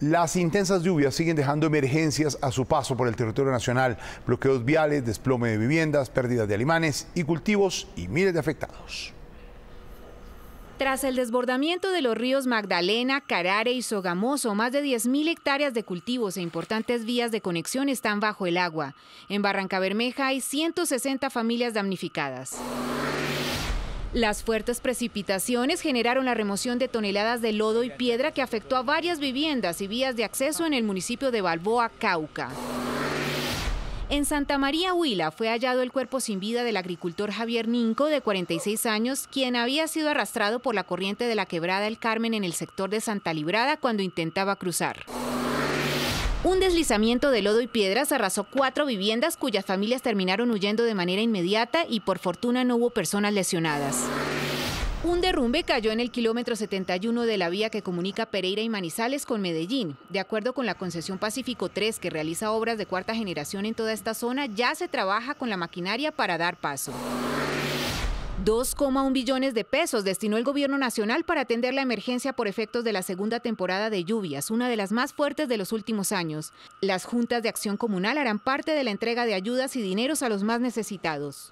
Las intensas lluvias siguen dejando emergencias a su paso por el territorio nacional, bloqueos viales, desplome de viviendas, pérdidas de animales y cultivos y miles de afectados. Tras el desbordamiento de los ríos Magdalena, Carare y Sogamoso, más de 10.000 hectáreas de cultivos e importantes vías de conexión están bajo el agua. En Barranca Bermeja hay 160 familias damnificadas. Las fuertes precipitaciones generaron la remoción de toneladas de lodo y piedra que afectó a varias viviendas y vías de acceso en el municipio de Balboa, Cauca. En Santa María Huila fue hallado el cuerpo sin vida del agricultor Javier Ninco, de 46 años, quien había sido arrastrado por la corriente de la quebrada El Carmen en el sector de Santa Librada cuando intentaba cruzar. Un deslizamiento de lodo y piedras arrasó cuatro viviendas cuyas familias terminaron huyendo de manera inmediata y por fortuna no hubo personas lesionadas. Un derrumbe cayó en el kilómetro 71 de la vía que comunica Pereira y Manizales con Medellín. De acuerdo con la concesión Pacífico 3, que realiza obras de cuarta generación en toda esta zona, ya se trabaja con la maquinaria para dar paso. 2,1 billones de pesos destinó el gobierno nacional para atender la emergencia por efectos de la segunda temporada de lluvias, una de las más fuertes de los últimos años. Las juntas de acción comunal harán parte de la entrega de ayudas y dineros a los más necesitados.